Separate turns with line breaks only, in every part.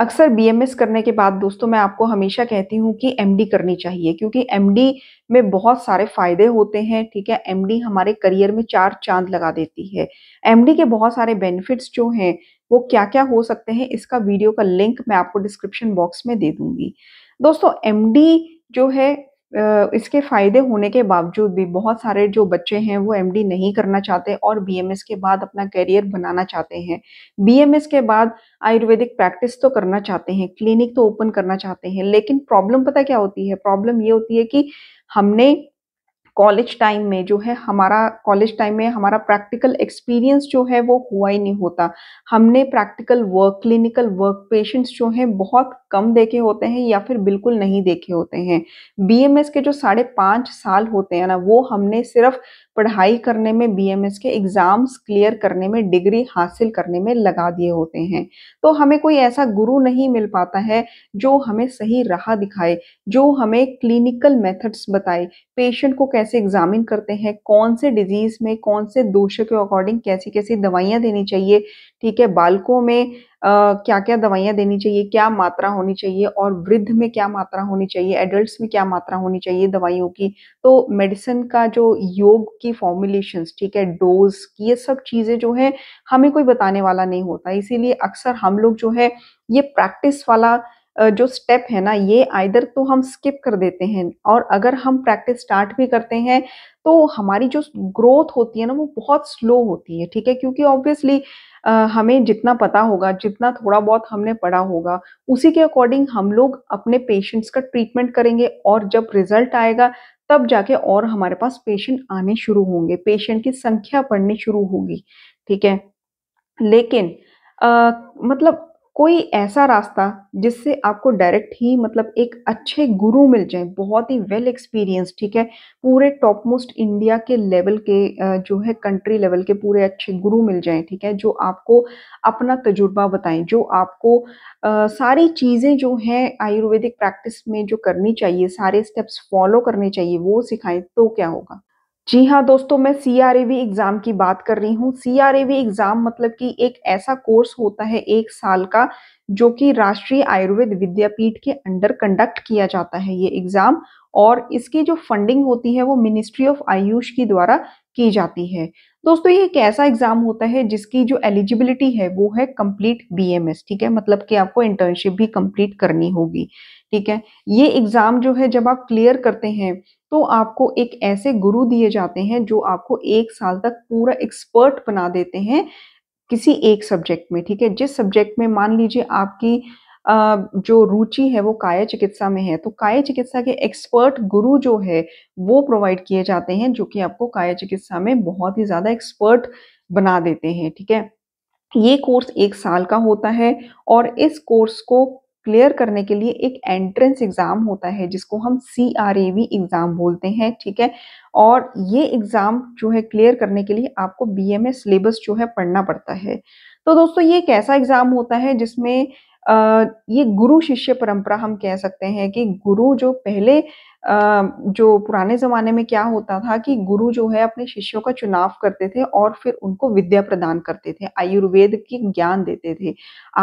अक्सर बीएमएस करने के बाद दोस्तों मैं आपको हमेशा कहती हूँ कि एमडी करनी चाहिए क्योंकि एमडी में बहुत सारे फायदे होते हैं ठीक है एमडी हमारे करियर में चार चांद लगा देती है एमडी के बहुत सारे बेनिफिट्स जो हैं वो क्या क्या हो सकते हैं इसका वीडियो का लिंक मैं आपको डिस्क्रिप्शन बॉक्स में दे दूंगी दोस्तों डी जो है इसके फ़ायदे होने के बावजूद भी बहुत सारे जो बच्चे हैं वो एमडी नहीं करना चाहते और बीएमएस के बाद अपना करियर बनाना चाहते हैं बीएमएस के बाद आयुर्वेदिक प्रैक्टिस तो करना चाहते हैं क्लिनिक तो ओपन करना चाहते हैं लेकिन प्रॉब्लम पता क्या होती है प्रॉब्लम ये होती है कि हमने कॉलेज टाइम में जो है हमारा कॉलेज टाइम में हमारा प्रैक्टिकल एक्सपीरियंस जो है वो हुआ ही नहीं होता हमने practical work clinical work patients जो हैं बहुत कम देखे होते हैं या फिर बिल्कुल नहीं देखे होते हैं बीएमएस के जो साढ़े पाँच साल होते हैं ना वो हमने सिर्फ पढ़ाई करने में बीएमएस के एग्ज़ाम्स क्लियर करने में डिग्री हासिल करने में लगा दिए होते हैं तो हमें कोई ऐसा गुरु नहीं मिल पाता है जो हमें सही राह दिखाए जो हमें क्लिनिकल मेथड्स बताए पेशेंट को कैसे कैसे एग्जामिन करते हैं कौन से डिजीज में कौन से दोषों के अकॉर्डिंग कैसी कैसी दवाइयाँ देनी चाहिए ठीक है बालकों में आ, क्या क्या दवाइयाँ देनी चाहिए क्या मात्रा होनी चाहिए और वृद्ध में क्या मात्रा होनी चाहिए एडल्ट में क्या मात्रा होनी चाहिए दवाइयों की तो मेडिसिन का जो योग की फॉर्मुलेशन ठीक है डोज ये सब चीज़ें जो है हमें कोई बताने वाला नहीं होता इसीलिए अक्सर हम लोग जो है ये प्रैक्टिस वाला जो स्टेप है ना ये आइदर तो हम स्किप कर देते हैं और अगर हम प्रैक्टिस स्टार्ट भी करते हैं तो हमारी जो ग्रोथ होती है ना वो बहुत स्लो होती है ठीक है क्योंकि ऑब्वियसली हमें जितना पता होगा जितना थोड़ा बहुत हमने पढ़ा होगा उसी के अकॉर्डिंग हम लोग अपने पेशेंट्स का ट्रीटमेंट करेंगे और जब रिजल्ट आएगा तब जाके और हमारे पास पेशेंट आने शुरू होंगे पेशेंट की संख्या बढ़नी शुरू होगी ठीक है लेकिन आ, मतलब कोई ऐसा रास्ता जिससे आपको डायरेक्ट ही मतलब एक अच्छे गुरु मिल जाए बहुत ही वेल एक्सपीरियंस ठीक है पूरे टॉप मोस्ट इंडिया के लेवल के जो है कंट्री लेवल के पूरे अच्छे गुरु मिल जाए ठीक है जो आपको अपना तजुर्बा बताएं जो आपको आ, सारी चीज़ें जो हैं आयुर्वेदिक प्रैक्टिस में जो करनी चाहिए सारे स्टेप्स फॉलो करने चाहिए वो सिखाएं तो क्या होगा जी हाँ दोस्तों मैं सी आर एग्ज़ाम की बात कर रही हूँ सी आर एग्ज़ाम मतलब कि एक ऐसा कोर्स होता है एक साल का जो कि राष्ट्रीय आयुर्वेद विद्यापीठ के अंडर कंडक्ट किया जाता है ये एग्ज़ाम और इसकी जो फंडिंग होती है वो मिनिस्ट्री ऑफ आयुष की द्वारा की जाती है दोस्तों ये एक ऐसा एग्ज़ाम होता है जिसकी जो एलिजिबिलिटी है वो है कंप्लीट बीएमएस ठीक है मतलब कि आपको इंटर्नशिप भी कंप्लीट करनी होगी ठीक है ये एग्ज़ाम जो है जब आप क्लियर करते हैं तो आपको एक ऐसे गुरु दिए जाते हैं जो आपको एक साल तक पूरा एक्सपर्ट बना देते हैं किसी एक सब्जेक्ट में ठीक है जिस सब्जेक्ट में मान लीजिए आपकी जो रुचि है वो काय चिकित्सा में है तो काय चिकित्सा के एक्सपर्ट गुरु जो है वो प्रोवाइड किए जाते हैं जो कि आपको काय चिकित्सा में बहुत ही ज़्यादा एक्सपर्ट बना देते हैं ठीक है ये कोर्स एक साल का होता है और इस कोर्स को क्लियर करने के लिए एक एंट्रेंस एग्ज़ाम होता है जिसको हम C R A V exam बोलते हैं ठीक है और ये एग्ज़ाम जो है क्लियर करने के लिए आपको बी एम ए सिलेबस जो है पढ़ना पड़ता है तो दोस्तों ये एक ऐसा एग्ज़ाम होता है जिसमें ये गुरु शिष्य परंपरा हम कह सकते हैं कि गुरु जो पहले जो पुराने जमाने में क्या होता था कि गुरु जो है अपने शिष्यों का चुनाव करते थे और फिर उनको विद्या प्रदान करते थे आयुर्वेद की ज्ञान देते थे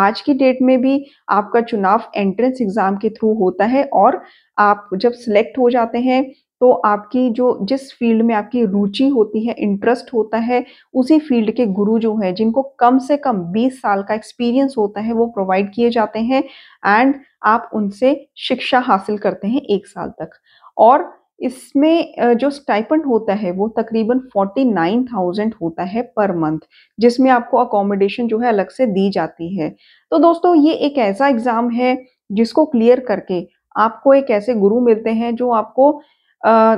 आज की डेट में भी आपका चुनाव एंट्रेंस एग्जाम के थ्रू होता है और आप जब सिलेक्ट हो जाते हैं तो आपकी जो जिस फील्ड में आपकी रुचि होती है इंटरेस्ट होता है उसी फील्ड के गुरु जो है जिनको कम से कम 20 साल का एक्सपीरियंस होता है वो प्रोवाइड किए जाते हैं एंड आप उनसे शिक्षा हासिल करते हैं एक साल तक और इसमें जो स्टाइपेंड होता है वो तकरीबन 49,000 होता है पर मंथ जिसमें आपको अकोमोडेशन जो है अलग से दी जाती है तो दोस्तों ये एक ऐसा एग्ज़ाम है जिसको क्लियर करके आपको एक ऐसे गुरु मिलते हैं जो आपको आ,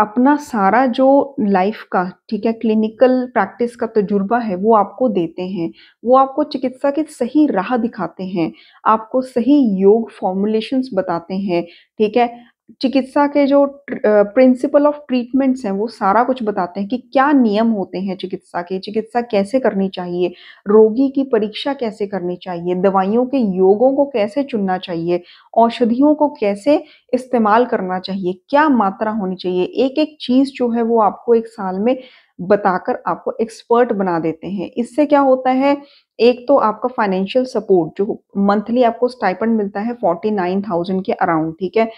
अपना सारा जो लाइफ का ठीक है क्लिनिकल प्रैक्टिस का तजुर्बा है वो आपको देते हैं वो आपको चिकित्सा की सही राह दिखाते हैं आपको सही योग फॉर्मुलेशंस बताते हैं ठीक है चिकित्सा के जो प्रिंसिपल ऑफ ट्रीटमेंट्स हैं वो सारा कुछ बताते हैं कि क्या नियम होते हैं चिकित्सा के चिकित्सा कैसे करनी चाहिए रोगी की परीक्षा कैसे करनी चाहिए दवाइयों के योगों को कैसे चुनना चाहिए औषधियों को कैसे इस्तेमाल करना चाहिए क्या मात्रा होनी चाहिए एक एक चीज़ जो है वो आपको एक साल में बताकर आपको एक्सपर्ट बना देते हैं इससे क्या होता है एक तो आपका फाइनेंशियल सपोर्ट जो मंथली आपको स्टाइपेंड मिलता है फोर्टी नाइन थाउजेंड के अराउंड ठीक है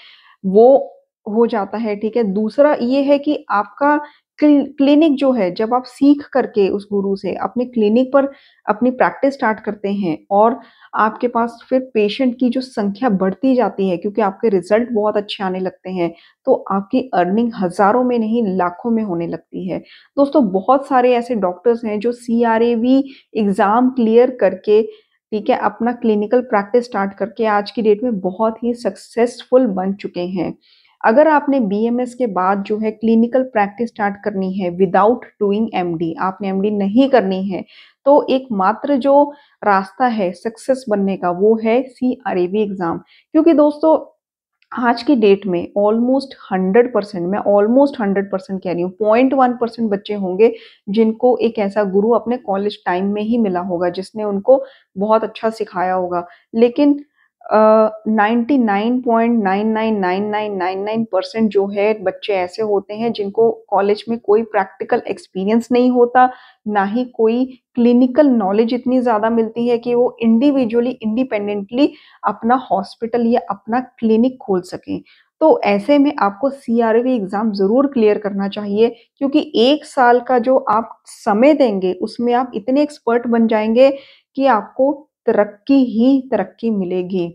वो हो जाता है ठीक है दूसरा ये है कि आपका क्लिनिक जो है जब आप सीख करके उस गुरु से अपने क्लिनिक पर अपनी प्रैक्टिस स्टार्ट करते हैं और आपके पास फिर पेशेंट की जो संख्या बढ़ती जाती है क्योंकि आपके रिजल्ट बहुत अच्छे आने लगते हैं तो आपकी अर्निंग हज़ारों में नहीं लाखों में होने लगती है दोस्तों बहुत सारे ऐसे डॉक्टर्स हैं जो सी एग्ज़ाम क्लियर करके ठीक है अपना क्लिनिकल प्रैक्टिस स्टार्ट करके आज की डेट में बहुत ही सक्सेसफुल बन चुके हैं अगर आपने बीएमएस के बाद जो है क्लिनिकल प्रैक्टिस स्टार्ट करनी है विदाउट डूइंग एमडी आपने एमडी नहीं करनी है तो एकमात्र जो रास्ता है सक्सेस बनने का वो है सी एग्ज़ाम क्योंकि दोस्तों आज के डेट में ऑलमोस्ट हंड्रेड परसेंट मैं ऑलमोस्ट हंड्रेड परसेंट कह रही हूँ पॉइंट वन परसेंट बच्चे होंगे जिनको एक ऐसा गुरु अपने कॉलेज टाइम में ही मिला होगा जिसने उनको बहुत अच्छा सिखाया होगा लेकिन ninety nine point nine nine nine nine nine nine percent जो है बच्चे ऐसे होते हैं जिनको कॉलेज में कोई प्रैक्टिकल एक्सपीरियंस नहीं होता ना ही कोई क्लिनिकल नॉलेज इतनी ज़्यादा मिलती है कि वो इंडिविजुअली इंडिपेंडेंटली अपना हॉस्पिटल या अपना क्लिनिक खोल सकें तो ऐसे में आपको सी आर एग्ज़ाम ज़रूर क्लियर करना चाहिए क्योंकि एक साल का जो आप समय देंगे उसमें आप इतने एक्सपर्ट बन जाएंगे कि आपको तरक्की ही तरक्की मिलेगी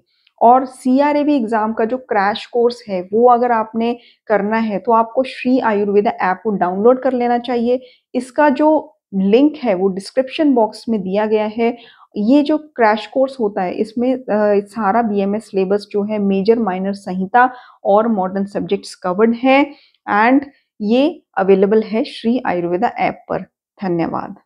और सी आर ए एग्ज़ाम का जो क्रैश कोर्स है वो अगर आपने करना है तो आपको श्री आयुर्वेदा ऐप को डाउनलोड कर लेना चाहिए इसका जो लिंक है वो डिस्क्रिप्शन बॉक्स में दिया गया है ये जो क्रैश कोर्स होता है इसमें सारा बीएमएस सिलेबस जो है मेजर माइनर संहिता और मॉडर्न सब्जेक्ट्स कवर्ड है एंड ये अवेलेबल है श्री आयुर्वेदा ऐप पर धन्यवाद